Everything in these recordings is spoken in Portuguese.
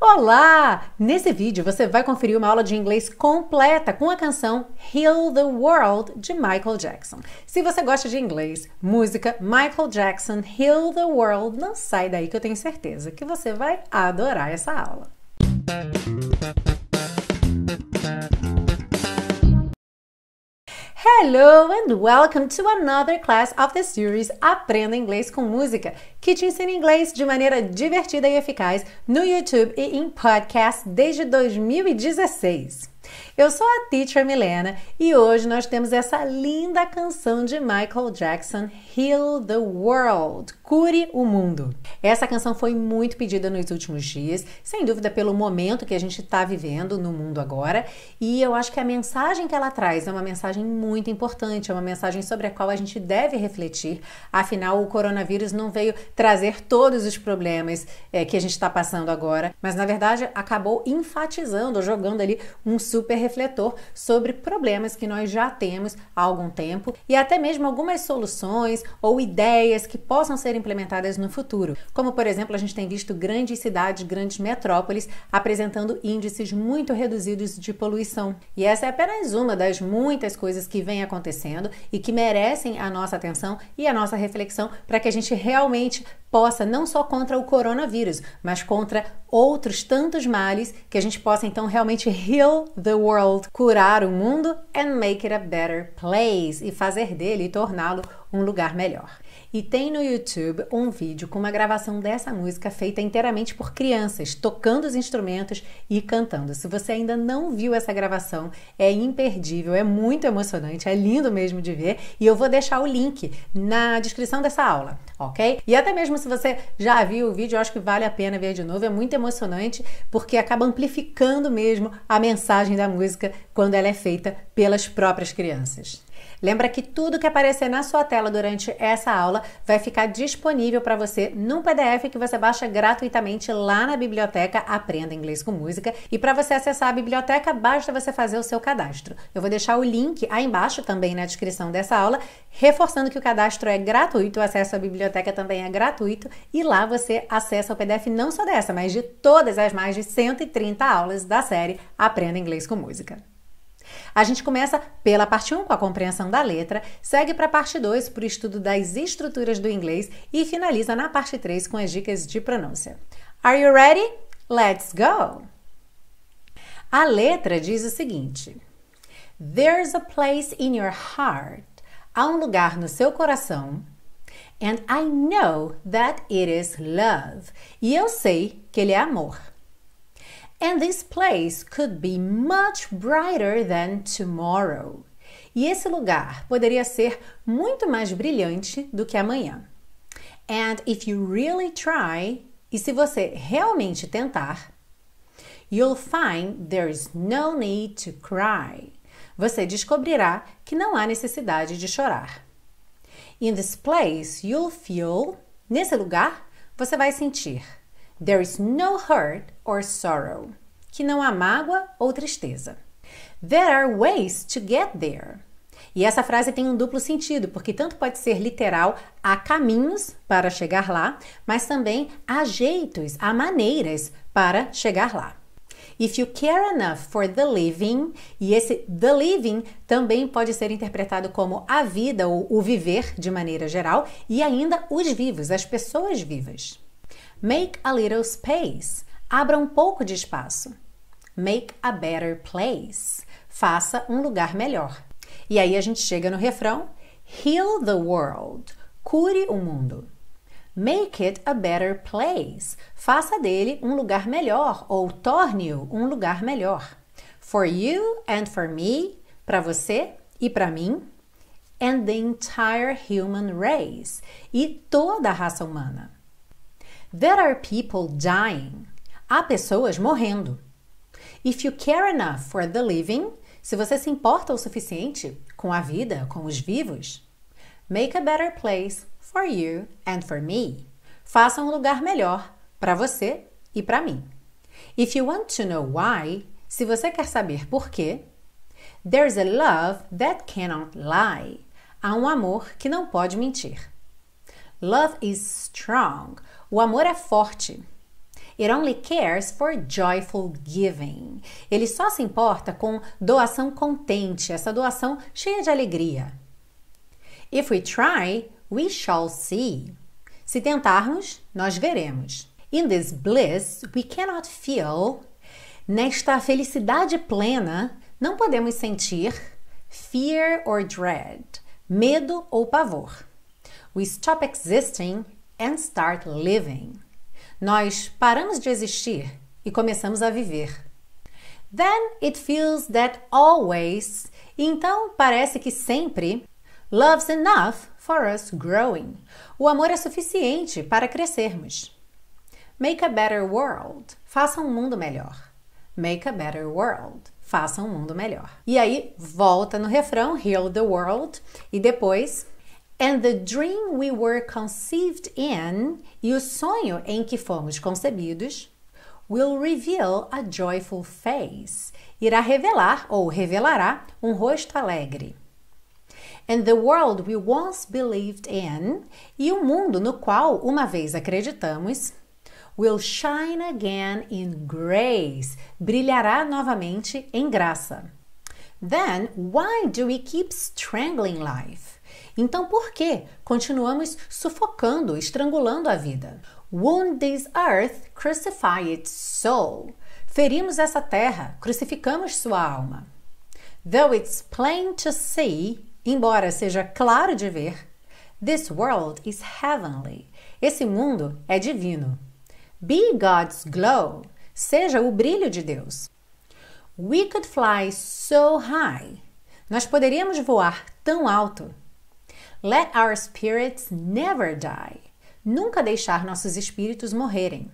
Olá! Nesse vídeo você vai conferir uma aula de inglês completa com a canção Heal the World de Michael Jackson. Se você gosta de inglês, música Michael Jackson Heal the World, não sai daí que eu tenho certeza que você vai adorar essa aula. Hello and welcome to another class of the series Aprenda Inglês com Música, que te ensina inglês de maneira divertida e eficaz no YouTube e em podcast desde 2016. Eu sou a Teacher Milena e hoje nós temos essa linda canção de Michael Jackson, Heal the World, Cure o Mundo. Essa canção foi muito pedida nos últimos dias, sem dúvida pelo momento que a gente está vivendo no mundo agora, e eu acho que a mensagem que ela traz é uma mensagem muito importante, é uma mensagem sobre a qual a gente deve refletir. Afinal, o coronavírus não veio trazer todos os problemas é, que a gente está passando agora, mas na verdade acabou enfatizando, jogando ali um super refletor sobre problemas que nós já temos há algum tempo e até mesmo algumas soluções ou ideias que possam ser implementadas no futuro. Como, por exemplo, a gente tem visto grandes cidades, grandes metrópoles apresentando índices muito reduzidos de poluição. E essa é apenas uma das muitas coisas que vem acontecendo e que merecem a nossa atenção e a nossa reflexão para que a gente realmente possa não só contra o coronavírus, mas contra outros tantos males que a gente possa então realmente heal the world, curar o mundo and make it a better place e fazer dele e torná-lo um lugar melhor. E tem no YouTube um vídeo com uma gravação dessa música feita inteiramente por crianças, tocando os instrumentos e cantando. Se você ainda não viu essa gravação, é imperdível, é muito emocionante, é lindo mesmo de ver. E eu vou deixar o link na descrição dessa aula, ok? E até mesmo se você já viu o vídeo, eu acho que vale a pena ver de novo. É muito emocionante porque acaba amplificando mesmo a mensagem da música quando ela é feita pelas próprias crianças. Lembra que tudo que aparecer na sua tela durante essa aula vai ficar disponível para você num PDF que você baixa gratuitamente lá na biblioteca Aprenda Inglês com Música. E para você acessar a biblioteca, basta você fazer o seu cadastro. Eu vou deixar o link aí embaixo também na descrição dessa aula, reforçando que o cadastro é gratuito, o acesso à biblioteca também é gratuito e lá você acessa o PDF não só dessa, mas de todas as mais de 130 aulas da série Aprenda Inglês com Música. A gente começa pela parte 1 com a compreensão da letra, segue para a parte 2 para o estudo das estruturas do inglês e finaliza na parte 3 com as dicas de pronúncia. Are you ready? Let's go! A letra diz o seguinte: There's a place in your heart. Há um lugar no seu coração. And I know that it is love. E eu sei que ele é amor. And this place could be much brighter than tomorrow. E esse lugar poderia ser muito mais brilhante do que amanhã. And if you really try, e se você realmente tentar, you'll find there is no need to cry. Você descobrirá que não há necessidade de chorar. In this place, you'll feel. Nesse lugar, você vai sentir. There is no hurt or sorrow. Que não há mágoa ou tristeza. There are ways to get there. E essa frase tem um duplo sentido, porque tanto pode ser literal, há caminhos para chegar lá, mas também há jeitos, há maneiras para chegar lá. If you care enough for the living, e esse the living também pode ser interpretado como a vida ou o viver de maneira geral, e ainda os vivos, as pessoas vivas. Make a little space. Abra um pouco de espaço. Make a better place. Faça um lugar melhor. E aí a gente chega no refrão: Heal the world. Cure o mundo. Make it a better place. Faça dele um lugar melhor ou torne-o um lugar melhor. For you and for me, para você e para mim, and the entire human race, e toda a raça humana. There are people dying. Há pessoas morrendo. If you care enough for the living, se você se importa o suficiente com a vida, com os vivos, make a better place for you and for me. Faça um lugar melhor para você e para mim. If you want to know why, se você quer saber por quê, there's a love that cannot lie. Há um amor que não pode mentir. Love is strong. O amor é forte. It only cares for joyful giving. Ele só se importa com doação contente, essa doação cheia de alegria. If we try, we shall see. Se tentarmos, nós veremos. In this bliss, we cannot feel. Nesta felicidade plena, não podemos sentir fear or dread, medo ou pavor. We stop existing and start living. Nós paramos de existir e começamos a viver. Then it feels that always, então parece que sempre, love's enough for us growing. O amor é suficiente para crescermos. Make a better world. Faça um mundo melhor. Make a better world. Faça um mundo melhor. E aí volta no refrão Heal the world e depois And the dream we were conceived in, e o sonho em que fomos concebidos, will reveal a joyful face. Irá revelar ou revelará um rosto alegre. And the world we once believed in, e o mundo no qual uma vez acreditamos, will shine again in grace. Brilhará novamente em graça. Then, why do we keep strangling life? Então por que continuamos sufocando, estrangulando a vida? Wound this earth, crucify its soul. Ferimos essa terra, crucificamos sua alma. Though it's plain to see, embora seja claro de ver, this world is heavenly. Esse mundo é divino. Be God's glow, seja o brilho de Deus. We could fly so high. Nós poderíamos voar tão alto. Let our spirits never die. Nunca deixar nossos espíritos morrerem.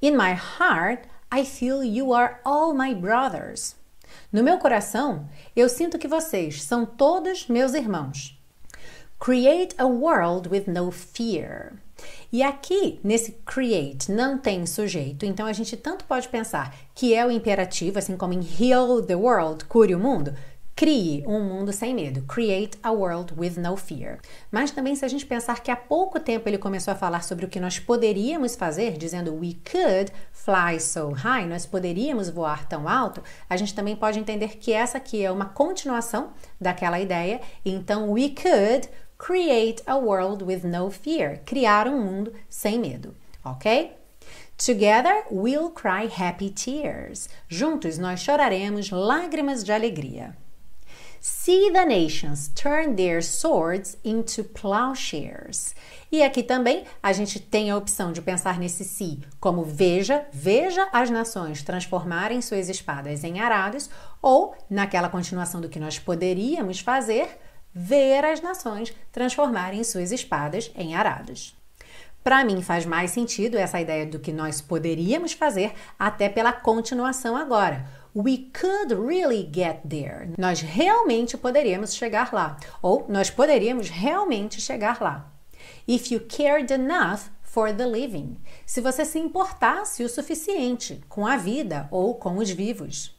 In my heart, I feel you are all my brothers. No meu coração, eu sinto que vocês são todos meus irmãos. Create a world with no fear. E aqui, nesse create, não tem sujeito, então a gente tanto pode pensar que é o imperativo, assim como em heal the world, cure o mundo, Crie um mundo sem medo. Create a world with no fear. Mas também, se a gente pensar que há pouco tempo ele começou a falar sobre o que nós poderíamos fazer, dizendo we could fly so high, nós poderíamos voar tão alto, a gente também pode entender que essa aqui é uma continuação daquela ideia. Então, we could create a world with no fear. Criar um mundo sem medo, ok? Together we'll cry happy tears. Juntos nós choraremos lágrimas de alegria. See the nations turn their swords into plowshares. E aqui também a gente tem a opção de pensar nesse se como veja, veja as nações transformarem suas espadas em arados, ou naquela continuação do que nós poderíamos fazer, ver as nações transformarem suas espadas em arados. Para mim faz mais sentido essa ideia do que nós poderíamos fazer, até pela continuação agora We could really get there. Nós realmente poderíamos chegar lá. Ou nós poderíamos realmente chegar lá. If you cared enough for the living. Se você se importasse o suficiente com a vida ou com os vivos.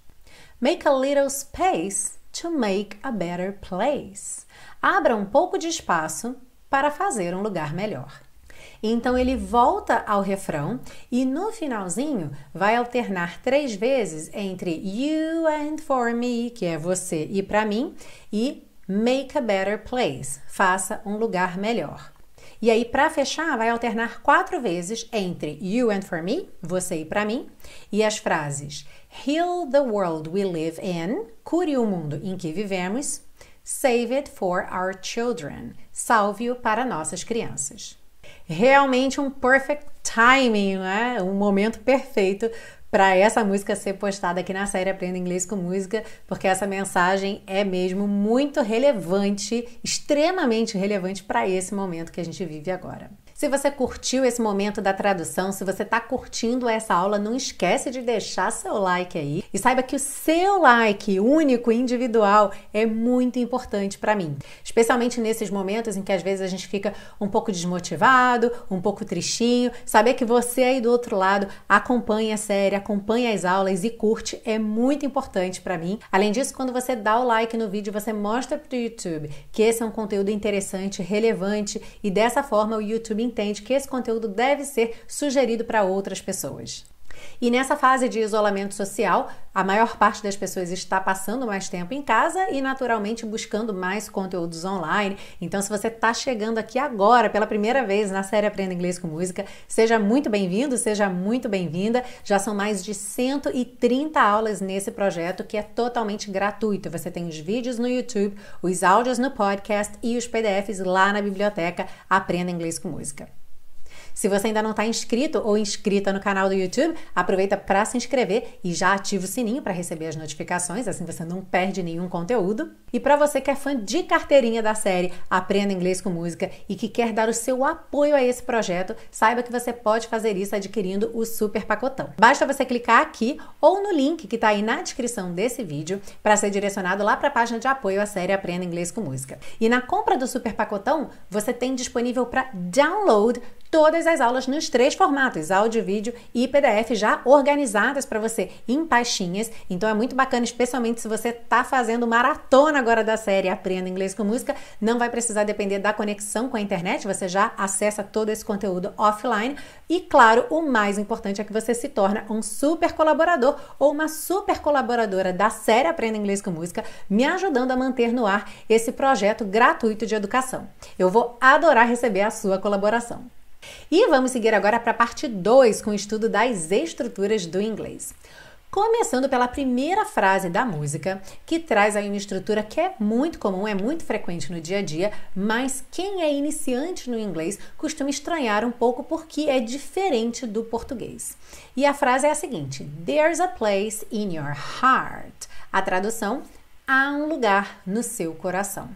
Make a little space to make a better place. Abra um pouco de espaço para fazer um lugar melhor. Então ele volta ao refrão e no finalzinho vai alternar três vezes entre you and for me, que é você e para mim, e make a better place, faça um lugar melhor. E aí, para fechar, vai alternar quatro vezes entre you and for me, você e para mim, e as frases heal the world we live in, cure o mundo em que vivemos, save it for our children, salve-o para nossas crianças realmente um perfect timing, né? um momento perfeito para essa música ser postada aqui na série Aprenda Inglês com Música, porque essa mensagem é mesmo muito relevante, extremamente relevante para esse momento que a gente vive agora. Se você curtiu esse momento da tradução, se você está curtindo essa aula, não esquece de deixar seu like aí. E saiba que o seu like único, individual, é muito importante para mim. Especialmente nesses momentos em que às vezes a gente fica um pouco desmotivado, um pouco tristinho. Saber que você aí do outro lado acompanha a série, acompanha as aulas e curte é muito importante para mim. Além disso, quando você dá o like no vídeo, você mostra para o YouTube que esse é um conteúdo interessante, relevante e dessa forma o YouTube entende que esse conteúdo deve ser sugerido para outras pessoas. E nessa fase de isolamento social, a maior parte das pessoas está passando mais tempo em casa e naturalmente buscando mais conteúdos online. Então, se você está chegando aqui agora pela primeira vez na série Aprenda Inglês com Música, seja muito bem-vindo, seja muito bem-vinda. Já são mais de 130 aulas nesse projeto que é totalmente gratuito. Você tem os vídeos no YouTube, os áudios no podcast e os PDFs lá na biblioteca Aprenda Inglês com Música. Se você ainda não está inscrito ou inscrita no canal do YouTube, aproveita para se inscrever e já ativa o sininho para receber as notificações, assim você não perde nenhum conteúdo. E para você que é fã de carteirinha da série Aprenda Inglês com Música e que quer dar o seu apoio a esse projeto, saiba que você pode fazer isso adquirindo o super pacotão. Basta você clicar aqui ou no link que está aí na descrição desse vídeo para ser direcionado lá para a página de apoio à série Aprenda Inglês com Música. E na compra do super pacotão, você tem disponível para download todas as aulas nos três formatos, áudio, vídeo e PDF já organizadas para você em pastinhas. Então é muito bacana, especialmente se você está fazendo maratona agora da série Aprenda Inglês com Música, não vai precisar depender da conexão com a internet, você já acessa todo esse conteúdo offline. E claro, o mais importante é que você se torna um super colaborador ou uma super colaboradora da série Aprenda Inglês com Música, me ajudando a manter no ar esse projeto gratuito de educação. Eu vou adorar receber a sua colaboração. E vamos seguir agora para a parte 2 com o estudo das estruturas do inglês. Começando pela primeira frase da música, que traz aí uma estrutura que é muito comum, é muito frequente no dia a dia, mas quem é iniciante no inglês costuma estranhar um pouco porque é diferente do português. E a frase é a seguinte: There's a place in your heart. A tradução: há um lugar no seu coração.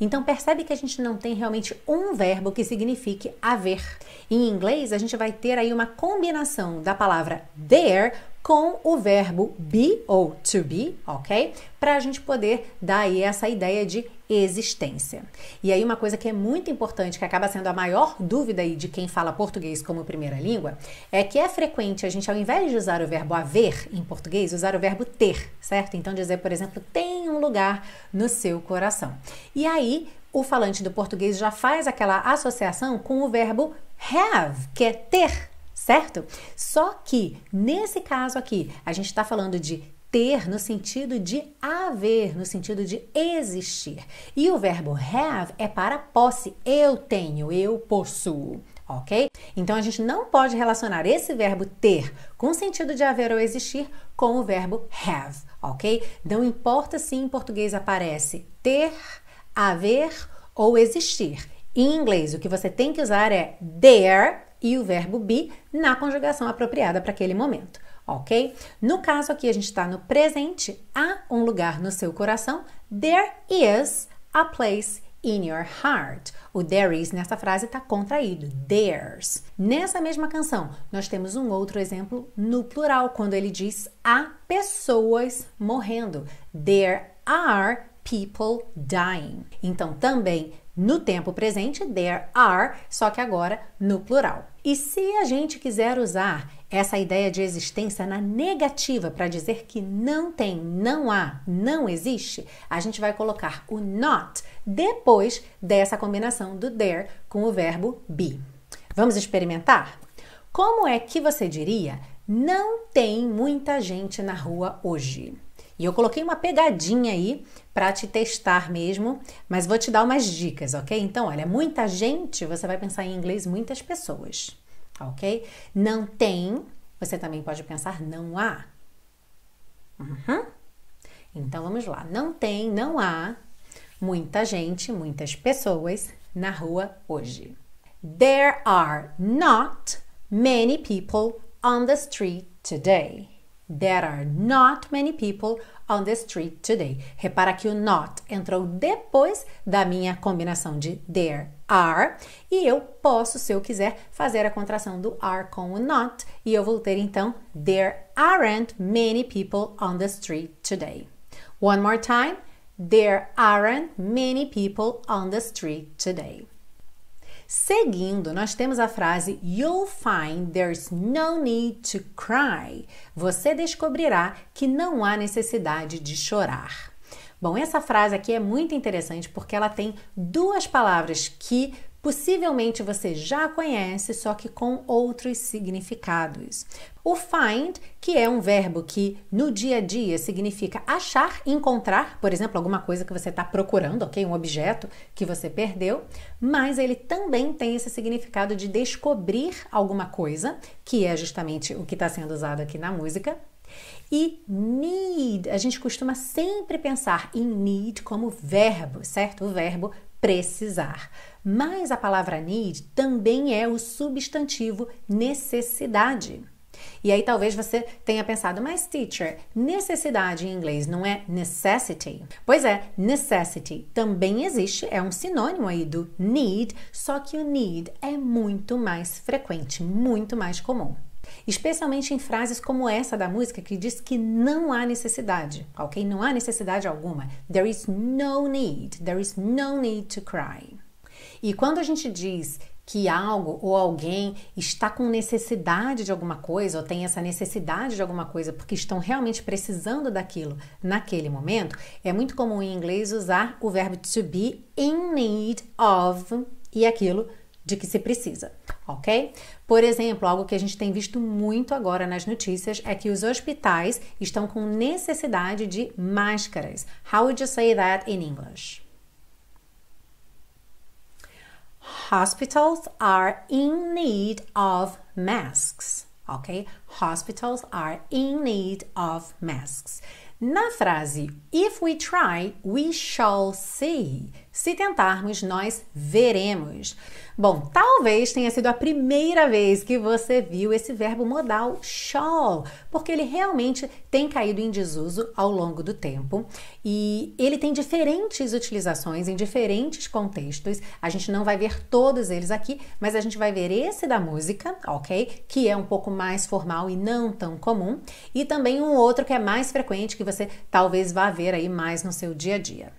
Então percebe que a gente não tem realmente um verbo que signifique haver. Em inglês, a gente vai ter aí uma combinação da palavra there com o verbo be ou to be, ok? Para a gente poder dar aí essa ideia de existência. E aí uma coisa que é muito importante, que acaba sendo a maior dúvida aí de quem fala português como primeira língua, é que é frequente a gente ao invés de usar o verbo haver em português, usar o verbo ter, certo? Então dizer, por exemplo, tem um lugar no seu coração. E aí o falante do português já faz aquela associação com o verbo have, que é ter certo? Só que nesse caso aqui, a gente está falando de ter no sentido de haver, no sentido de existir. E o verbo have é para posse. Eu tenho, eu possuo. Ok? Então a gente não pode relacionar esse verbo ter com o sentido de haver ou existir com o verbo have, ok? Não importa se em português aparece ter, haver ou existir. Em inglês, o que você tem que usar é there e o verbo be na conjugação apropriada para aquele momento, ok? No caso aqui, a gente está no presente, há um lugar no seu coração. There is a place in your heart. O there is nessa frase está contraído. There's. Nessa mesma canção, nós temos um outro exemplo no plural, quando ele diz há pessoas morrendo. There are people dying. Então também no tempo presente, there are, só que agora no plural. E se a gente quiser usar essa ideia de existência na negativa para dizer que não tem, não há, não existe, a gente vai colocar o not depois dessa combinação do there com o verbo be. Vamos experimentar? Como é que você diria não tem muita gente na rua hoje? E eu coloquei uma pegadinha aí para te testar mesmo, mas vou te dar umas dicas, ok? Então, olha, muita gente, você vai pensar em inglês muitas pessoas, ok? Não tem, você também pode pensar não há. Uhum. Então vamos lá. Não tem, não há muita gente, muitas pessoas na rua hoje. There are not many people on the street today. There are not many people on the street today. Repara que o not entrou depois da minha combinação de there are e eu posso, se eu quiser, fazer a contração do are com o not e eu vou ter então there aren't many people on the street today. One more time. There aren't many people on the street today. Seguindo, nós temos a frase You'll find there's no need to cry. Você descobrirá que não há necessidade de chorar. Bom, essa frase aqui é muito interessante porque ela tem duas palavras que Possivelmente você já conhece, só que com outros significados. O find, que é um verbo que no dia a dia significa achar, encontrar, por exemplo, alguma coisa que você está procurando, ok? Um objeto que você perdeu, mas ele também tem esse significado de descobrir alguma coisa, que é justamente o que está sendo usado aqui na música. E need, a gente costuma sempre pensar em need como verbo, certo? O verbo precisar. Mas a palavra need também é o substantivo necessidade. E aí talvez você tenha pensado, mas teacher, necessidade em inglês não é necessity? Pois é, necessity também existe, é um sinônimo aí do need, só que o need é muito mais frequente, muito mais comum. Especialmente em frases como essa da música que diz que não há necessidade, ok? Não há necessidade alguma. There is no need, there is no need to cry. E quando a gente diz que algo ou alguém está com necessidade de alguma coisa ou tem essa necessidade de alguma coisa porque estão realmente precisando daquilo naquele momento, é muito comum em inglês usar o verbo to be in need of e aquilo de que se precisa, ok? Por exemplo, algo que a gente tem visto muito agora nas notícias é que os hospitais estão com necessidade de máscaras. How would you say that in English? hospitals are in need of masks. Ok? Hospitals are in need of masks. Na frase if we try, we shall see. Se tentarmos, nós veremos. Bom, talvez tenha sido a primeira vez que você viu esse verbo modal shall, porque ele realmente tem caído em desuso ao longo do tempo e ele tem diferentes utilizações em diferentes contextos. A gente não vai ver todos eles aqui, mas a gente vai ver esse da música, ok? Que é um pouco mais formal e não tão comum, e também um outro que é mais frequente que você talvez vá ver aí mais no seu dia a dia.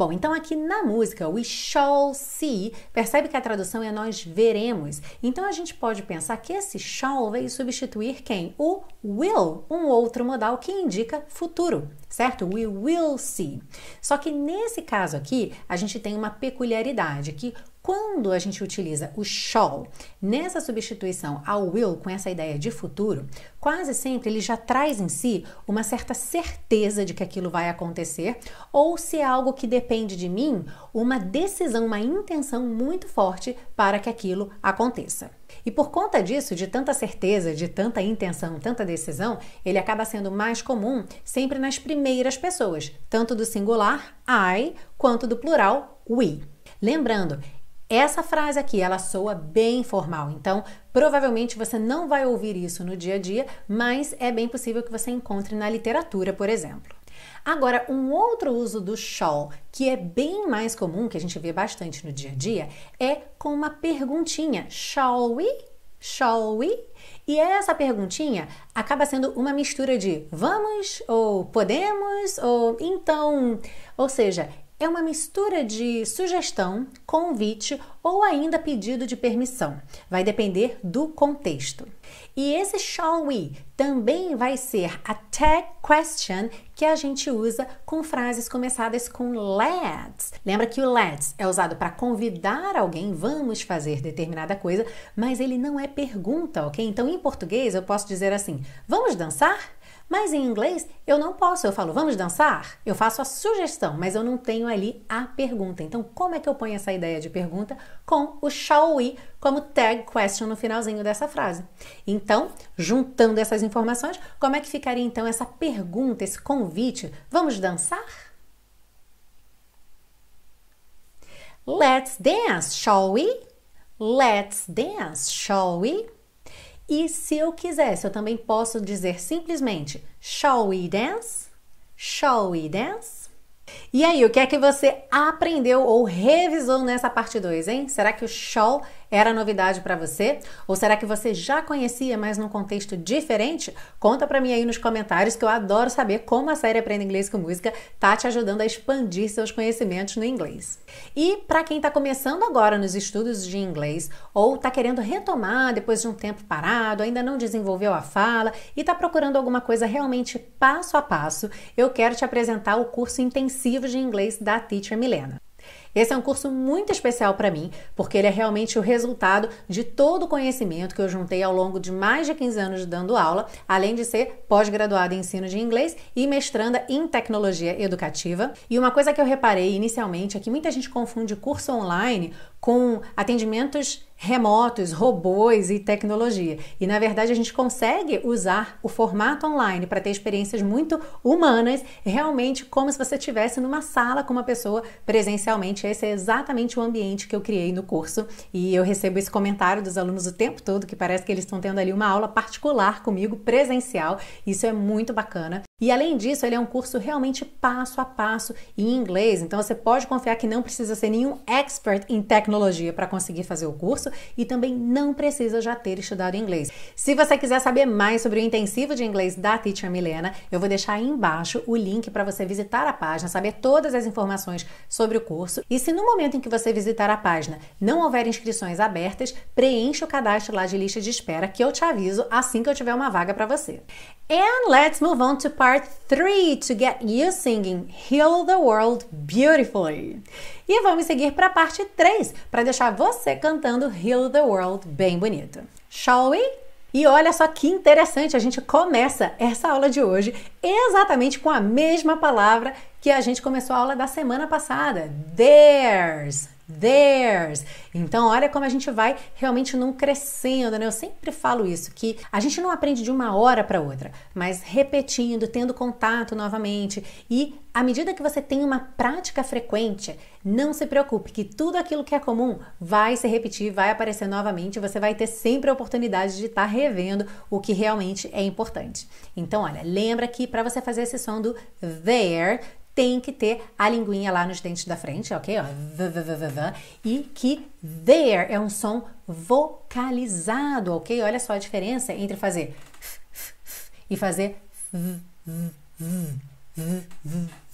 Bom, então aqui na música, we shall see, percebe que a tradução é nós veremos. Então a gente pode pensar que esse shall veio substituir quem? O will, um outro modal que indica futuro certo? We will see. Só que nesse caso aqui, a gente tem uma peculiaridade que quando a gente utiliza o shall nessa substituição ao will com essa ideia de futuro, quase sempre ele já traz em si uma certa certeza de que aquilo vai acontecer, ou se é algo que depende de mim, uma decisão, uma intenção muito forte para que aquilo aconteça. E por conta disso, de tanta certeza, de tanta intenção, tanta decisão, ele acaba sendo mais comum sempre nas primeiras pessoas, tanto do singular I quanto do plural we. Lembrando, essa frase aqui, ela soa bem formal, então provavelmente você não vai ouvir isso no dia a dia, mas é bem possível que você encontre na literatura, por exemplo. Agora, um outro uso do shall, que é bem mais comum, que a gente vê bastante no dia a dia, é com uma perguntinha: shall we? Shall we? E essa perguntinha acaba sendo uma mistura de vamos ou podemos ou então, ou seja, é uma mistura de sugestão, convite ou ainda pedido de permissão. Vai depender do contexto. E esse shall we também vai ser a tag question que a gente usa com frases começadas com let's. Lembra que o let's é usado para convidar alguém, vamos fazer determinada coisa, mas ele não é pergunta, ok? Então em português eu posso dizer assim: vamos dançar? Mas em inglês eu não posso, eu falo vamos dançar? Eu faço a sugestão, mas eu não tenho ali a pergunta. Então, como é que eu ponho essa ideia de pergunta com o shall we como tag question no finalzinho dessa frase? Então, juntando essas informações, como é que ficaria então essa pergunta, esse convite? Vamos dançar? Let's dance, shall we? Let's dance, shall we? E se eu quisesse, eu também posso dizer simplesmente: Shall we dance? Shall we dance? E aí, o que é que você aprendeu ou revisou nessa parte 2, hein? Será que o shall era novidade para você? Ou será que você já conhecia, mas num contexto diferente? Conta para mim aí nos comentários que eu adoro saber como a série Aprenda Inglês com Música tá te ajudando a expandir seus conhecimentos no inglês. E para quem está começando agora nos estudos de inglês ou está querendo retomar depois de um tempo parado, ainda não desenvolveu a fala e está procurando alguma coisa realmente passo a passo, eu quero te apresentar o curso intensivo de inglês da Teacher Milena. Esse é um curso muito especial para mim, porque ele é realmente o resultado de todo o conhecimento que eu juntei ao longo de mais de 15 anos dando aula, além de ser pós-graduada em ensino de inglês e mestranda em tecnologia educativa. E uma coisa que eu reparei inicialmente é que muita gente confunde curso online com atendimentos remotos, robôs e tecnologia. E na verdade a gente consegue usar o formato online para ter experiências muito humanas, realmente como se você estivesse numa sala com uma pessoa presencialmente. Esse é exatamente o ambiente que eu criei no curso e eu recebo esse comentário dos alunos o tempo todo que parece que eles estão tendo ali uma aula particular comigo presencial. Isso é muito bacana. E além disso, ele é um curso realmente passo a passo em inglês, então você pode confiar que não precisa ser nenhum expert em tecnologia para conseguir fazer o curso e também não precisa já ter estudado inglês. Se você quiser saber mais sobre o intensivo de inglês da Teacher Milena, eu vou deixar aí embaixo o link para você visitar a página, saber todas as informações sobre o curso. E se no momento em que você visitar a página não houver inscrições abertas, preencha o cadastro lá de lista de espera que eu te aviso assim que eu tiver uma vaga para você. And let's move on to part part 3 to get you singing Heal the World Beautifully. E vamos seguir para a parte 3 para deixar você cantando Heal the World bem bonito. Shall we? E olha só que interessante, a gente começa essa aula de hoje exatamente com a mesma palavra que a gente começou a aula da semana passada: theirs theirs. Então, olha como a gente vai realmente não crescendo, né? Eu sempre falo isso, que a gente não aprende de uma hora para outra, mas repetindo, tendo contato novamente e à medida que você tem uma prática frequente, não se preocupe que tudo aquilo que é comum vai se repetir, vai aparecer novamente, você vai ter sempre a oportunidade de estar tá revendo o que realmente é importante. Então, olha, lembra que para você fazer esse som do there, tem que ter a linguinha lá nos dentes da frente, ok? e que there é um som vocalizado, ok? Olha só a diferença entre fazer e fazer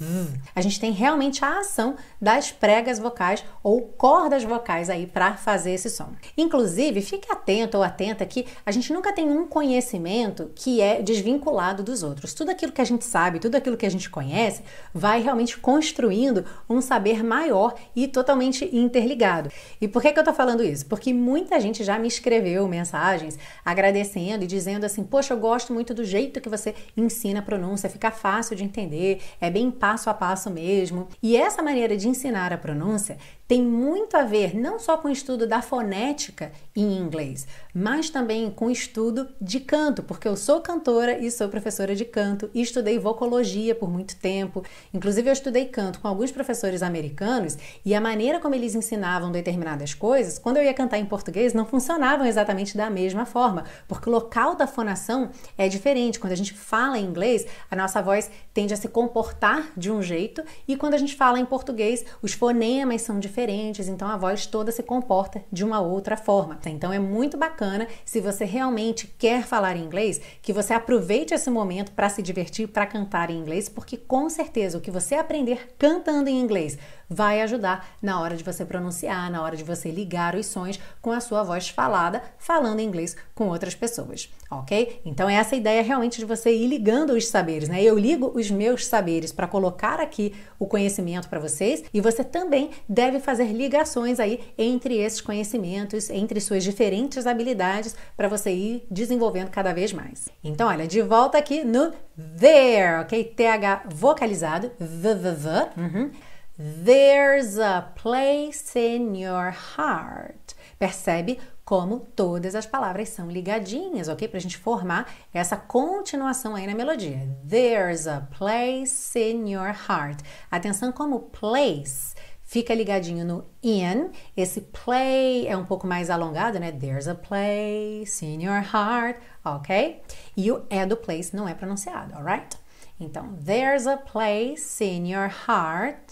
Hum. A gente tem realmente a ação das pregas vocais ou cordas vocais aí para fazer esse som. Inclusive, fique atento ou atenta que a gente nunca tem um conhecimento que é desvinculado dos outros. Tudo aquilo que a gente sabe, tudo aquilo que a gente conhece, vai realmente construindo um saber maior e totalmente interligado. E por que, que eu tô falando isso? Porque muita gente já me escreveu mensagens agradecendo e dizendo assim: Poxa, eu gosto muito do jeito que você ensina a pronúncia, fica fácil de entender, é bem passo a passo mesmo. E essa maneira de ensinar a pronúncia tem muito a ver não só com o estudo da fonética em inglês, mas também com o estudo de canto, porque eu sou cantora e sou professora de canto e estudei vocologia por muito tempo. Inclusive, eu estudei canto com alguns professores americanos e a maneira como eles ensinavam determinadas coisas, quando eu ia cantar em português, não funcionavam exatamente da mesma forma, porque o local da fonação é diferente. Quando a gente fala em inglês, a nossa voz tende a se comportar de um jeito e quando a gente fala em português, os fonemas são diferentes diferentes, então a voz toda se comporta de uma outra forma. Tá? Então é muito bacana se você realmente quer falar inglês, que você aproveite esse momento para se divertir, para cantar em inglês, porque com certeza o que você aprender cantando em inglês vai ajudar na hora de você pronunciar, na hora de você ligar os sons com a sua voz falada, falando inglês com outras pessoas, ok? Então, essa é ideia realmente de você ir ligando os saberes, né? Eu ligo os meus saberes para colocar aqui o conhecimento para vocês e você também deve fazer ligações aí entre esses conhecimentos, entre suas diferentes habilidades para você ir desenvolvendo cada vez mais. Então, olha, de volta aqui no there, ok? TH vocalizado, v, v, v. Uhum. There's a place in your heart. Percebe como todas as palavras são ligadinhas, ok? Para a gente formar essa continuação aí na melodia. There's a place in your heart. Atenção como place fica ligadinho no in. Esse play é um pouco mais alongado, né? There's a place in your heart, ok? E o é do place não é pronunciado, alright? Então, there's a place in your heart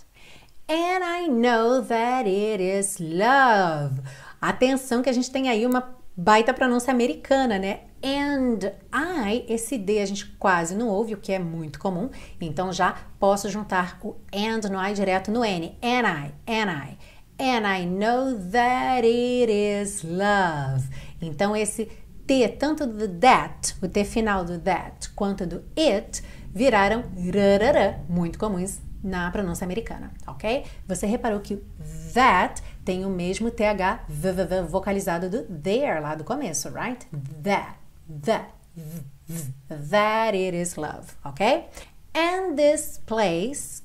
And I know that it is love. Atenção que a gente tem aí uma baita pronúncia americana, né? And I, esse D a gente quase não ouve, o que é muito comum, então já posso juntar o and no I direto no N. And I, and I. And I know that it is love. Então esse T, tanto do that, o T final do that, quanto do it, viraram rarará, muito comuns na pronúncia americana, ok? Você reparou que that tem o mesmo TH v, v, v, vocalizado do there lá do começo, right? That, that, that it is love, ok? And this place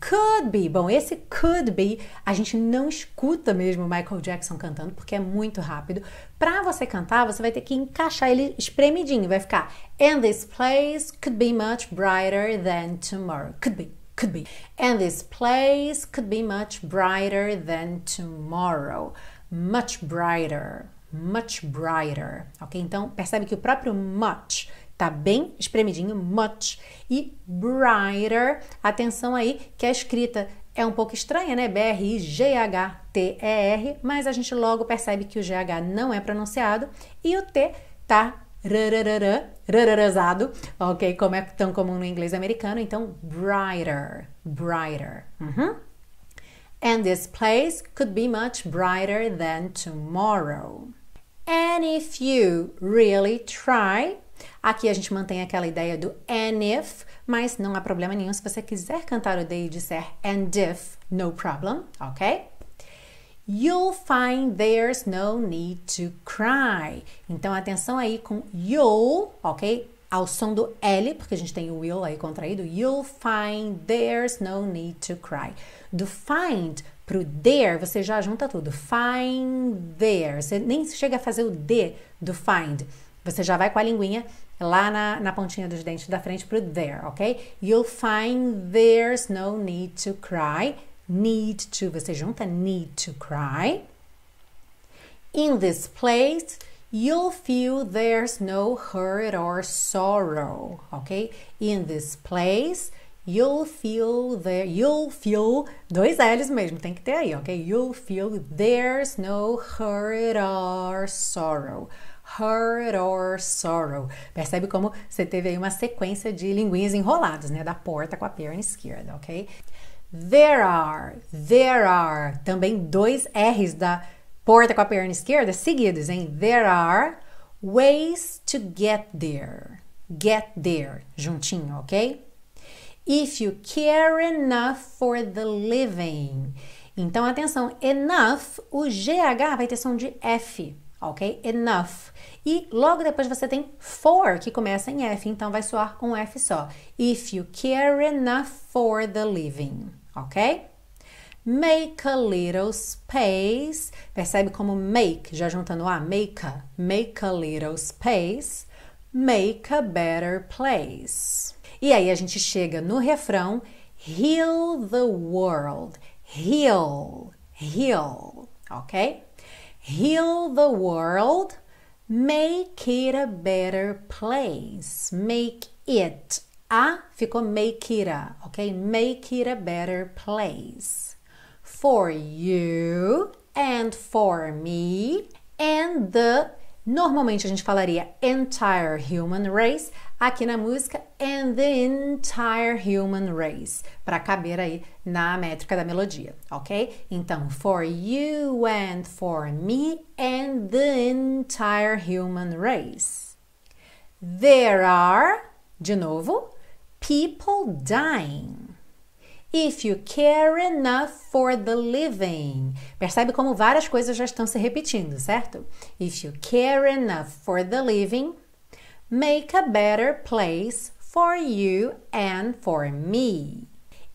could be. Bom, esse could be a gente não escuta mesmo Michael Jackson cantando porque é muito rápido. Para você cantar, você vai ter que encaixar ele espremidinho, vai ficar And this place could be much brighter than tomorrow. Could be could be. And this place could be much brighter than tomorrow. Much brighter. Much brighter. Ok? Então, percebe que o próprio much tá bem espremidinho, much. E brighter, atenção aí, que a escrita é um pouco estranha, né? B-R-I-G-H-T-E-R, mas a gente logo percebe que o G-H não é pronunciado e o T tá rararazado, ok? Como é tão comum no inglês americano, então brighter, brighter. Uhum. And this place could be much brighter than tomorrow. And if you really try, Aqui a gente mantém aquela ideia do and if, mas não há problema nenhum se você quiser cantar o day e disser and if, no problem, ok? You'll find there's no need to cry. Então, atenção aí com you'll, ok? Ao som do L, porque a gente tem o will aí contraído. You'll find there's no need to cry. Do find pro there, você já junta tudo. Find there. Você nem chega a fazer o D do find. Você já vai com a linguinha lá na, na pontinha dos dentes da frente pro there, ok? You'll find there's no need to cry need to, você junta need to cry. In this place, you'll feel there's no hurt or sorrow, ok? In this place, you'll feel there, you'll feel, dois L's mesmo, tem que ter aí, ok? You'll feel there's no hurt or sorrow hurt or sorrow. Percebe como você teve aí uma sequência de linguinhas enroladas, né? Da porta com a perna esquerda, ok? There are, there are. Também dois R's da porta com a perna esquerda seguidos, hein? There are ways to get there. Get there, juntinho, ok? If you care enough for the living. Então, atenção, enough, o GH vai ter som de F, ok? Enough. E logo depois você tem for, que começa em F, então vai soar um F só. If you care enough for the living ok? Make a little space. Percebe como make, já juntando a make a, make a little space, make a better place. E aí a gente chega no refrão heal the world. Heal, heal, ok? Heal the world, make it a better place. Make it a ficou make it a, ok? Make it a better place. For you and for me and the. Normalmente a gente falaria entire human race, aqui na música and the entire human race, para caber aí na métrica da melodia, ok? Então, for you and for me and the entire human race. There are, de novo, people dying. If you care enough for the living. Percebe como várias coisas já estão se repetindo, certo? If you care enough for the living, make a better place for you and for me.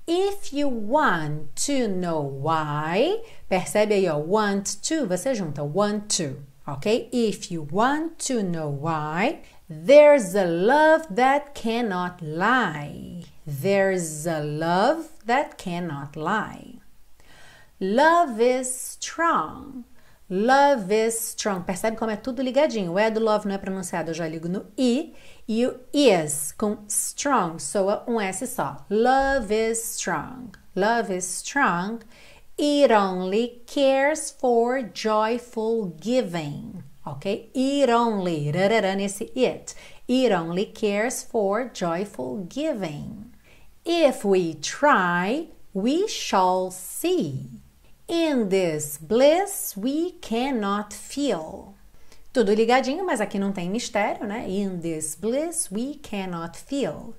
If you want to know why, percebe aí, ó, want to, você junta want to, ok? If you want to know why, There's a love that cannot lie. There's a love that cannot lie. Love is strong. Love is strong. Percebe como é tudo ligadinho. O é do love não é pronunciado, eu já ligo no I. E o is com strong soa um S só. Love is strong. Love is strong. It only cares for joyful giving ok? It only, rarará nesse it. It only cares for joyful giving. If we try, we shall see. In this bliss we cannot feel. Tudo ligadinho, mas aqui não tem mistério, né? In this bliss we cannot feel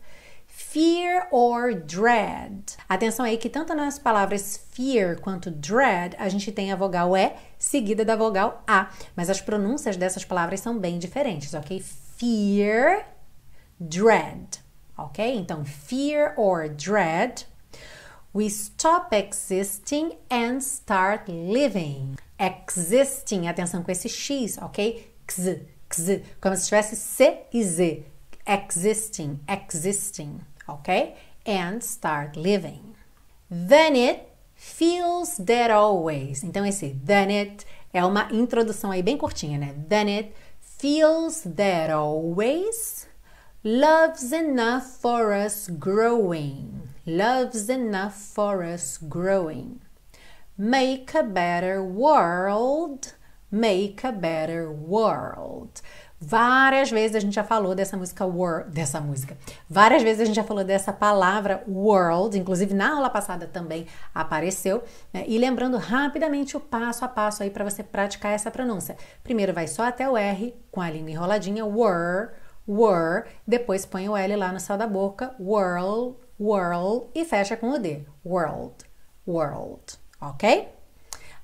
fear or dread. Atenção aí que tanto nas palavras fear quanto dread a gente tem a vogal E seguida da vogal A, mas as pronúncias dessas palavras são bem diferentes, ok? Fear, dread, ok? Então, fear or dread. We stop existing and start living. Existing, atenção com esse X, ok? X, X, como se tivesse C e Z existing, existing, okay? And start living. Then it feels that always. Então esse then it é uma introdução aí bem curtinha, né? Then it feels that always loves enough for us growing. Loves enough for us growing. Make a better world. Make a better world. Várias vezes a gente já falou dessa música world, dessa música. Várias vezes a gente já falou dessa palavra world, inclusive na aula passada também apareceu. Né? E lembrando rapidamente o passo a passo aí para você praticar essa pronúncia. Primeiro vai só até o R com a língua enroladinha, were, were. Depois põe o L lá no céu da boca, world, world e fecha com o D, world, world, ok?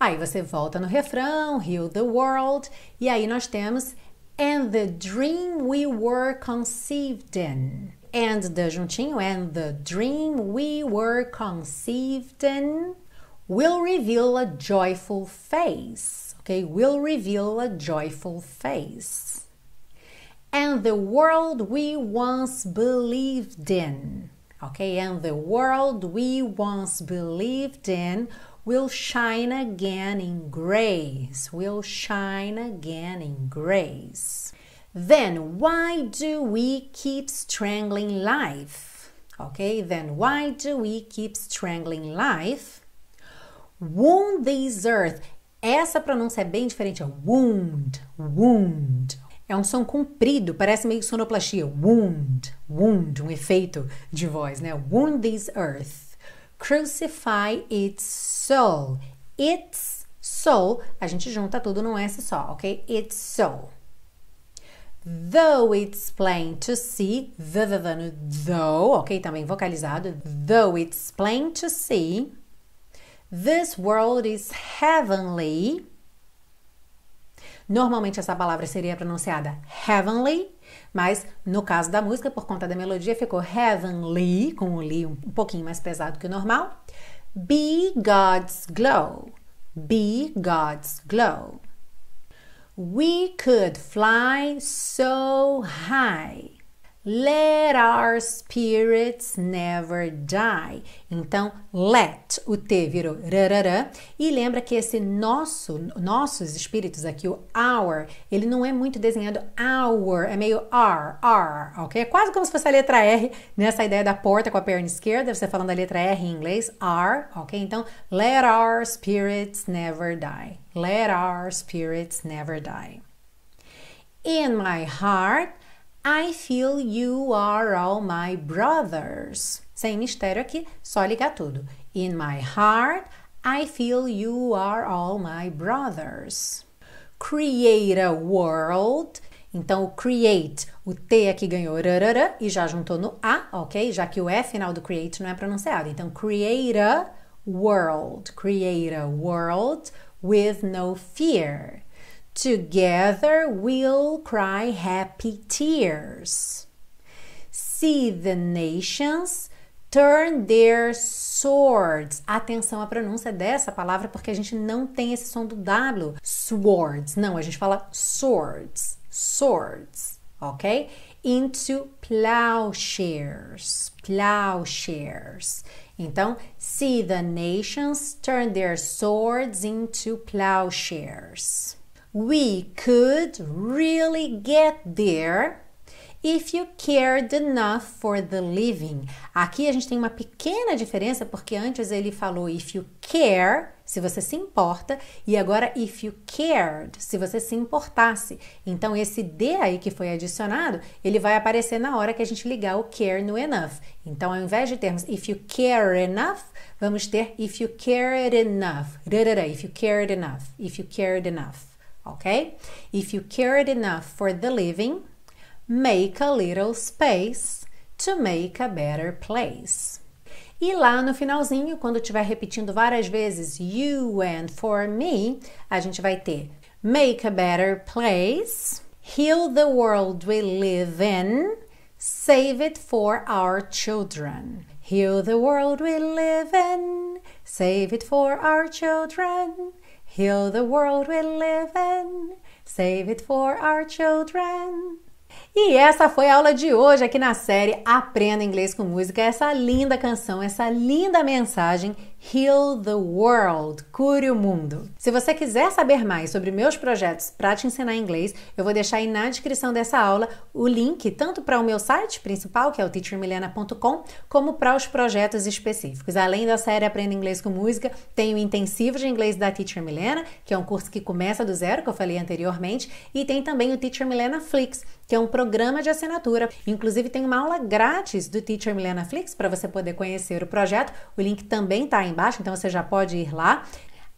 Aí você volta no refrão, heal the world e aí nós temos and the dream we were conceived in. And the juntinho, and the dream we were conceived in will reveal a joyful face. Okay, will reveal a joyful face. And the world we once believed in. Okay, and the world we once believed in will shine again in grace. Will shine again in grace. Then why do we keep strangling life? Okay, then why do we keep strangling life? Wound this earth. Essa pronúncia é bem diferente. É wound, wound. É um som comprido, parece meio sonoplastia. Wound, wound, um efeito de voz, né? Wound this earth. Crucify its soul. Its soul. A gente junta tudo num S só, ok? Its soul. Though it's plain to see, the, the, the no though, ok? Também vocalizado. Though it's plain to see, this world is heavenly. Normalmente essa palavra seria pronunciada heavenly, mas no caso da música, por conta da melodia, ficou heavenly, com o li um pouquinho mais pesado que o normal. Be God's glow. Be God's glow. We could fly so high. Let our spirits never die. Então, let, o T virou rarará. E lembra que esse nosso, nossos espíritos aqui, o our, ele não é muito desenhado our, é meio R, R, ok? É quase como se fosse a letra R nessa ideia da porta com a perna esquerda, você falando a letra R em inglês, R, ok? Então, let our spirits never die. Let our spirits never die. In my heart, I feel you are all my brothers. Sem mistério aqui, só ligar tudo. In my heart, I feel you are all my brothers. Create a world. Então, o create, o T aqui ganhou rarara, e já juntou no A, ok? Já que o E final do create não é pronunciado. Então, create a world. Create a world with no fear. Together we'll cry happy tears. See the nations turn their swords. Atenção à pronúncia dessa palavra porque a gente não tem esse som do W. Swords. Não, a gente fala swords. Swords. Ok? Into plowshares. Plowshares. Então, see the nations turn their swords into plowshares. We could really get there if you cared enough for the living. Aqui a gente tem uma pequena diferença porque antes ele falou if you care, se você se importa, e agora if you cared, se você se importasse. Então esse D aí que foi adicionado, ele vai aparecer na hora que a gente ligar o care no enough. Então ao invés de termos if you care enough, vamos ter if you cared enough. If you cared enough. If you cared enough. Ok, If you care enough for the living, make a little space to make a better place. E lá no finalzinho, quando estiver repetindo várias vezes you and for me, a gente vai ter make a better place, heal the world we live in, save it for our children. Heal the world we live in, save it for our children. Heal the world we live in, save it for our children. E essa foi a aula de hoje aqui na série Aprenda Inglês com Música. Essa linda canção, essa linda mensagem Heal the World, cure o mundo. Se você quiser saber mais sobre meus projetos para te ensinar inglês, eu vou deixar aí na descrição dessa aula o link tanto para o meu site principal, que é o teachermilena.com, como para os projetos específicos. Além da série Aprenda Inglês com Música, tem o intensivo de inglês da Teacher Milena, que é um curso que começa do zero, que eu falei anteriormente, e tem também o Teacher Milena Flix, que é um programa de assinatura. Inclusive tem uma aula grátis do Teacher Milena Flix para você poder conhecer o projeto. O link também está em embaixo, então você já pode ir lá.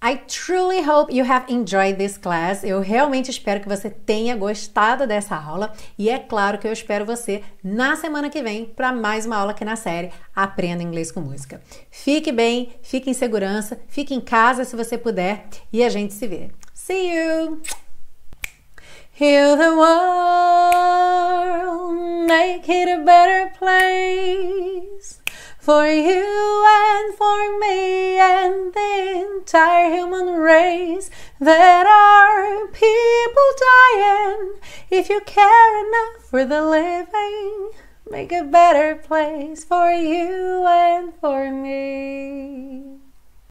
I truly hope you have enjoyed this class. Eu realmente espero que você tenha gostado dessa aula e é claro que eu espero você na semana que vem para mais uma aula aqui na série Aprenda Inglês com Música. Fique bem, fique em segurança, fique em casa se você puder e a gente se vê. See you. Heal the world, make it a better place. for you and for me and the entire human race. There are people dying. If you care enough for the living, make a better place for you and for me.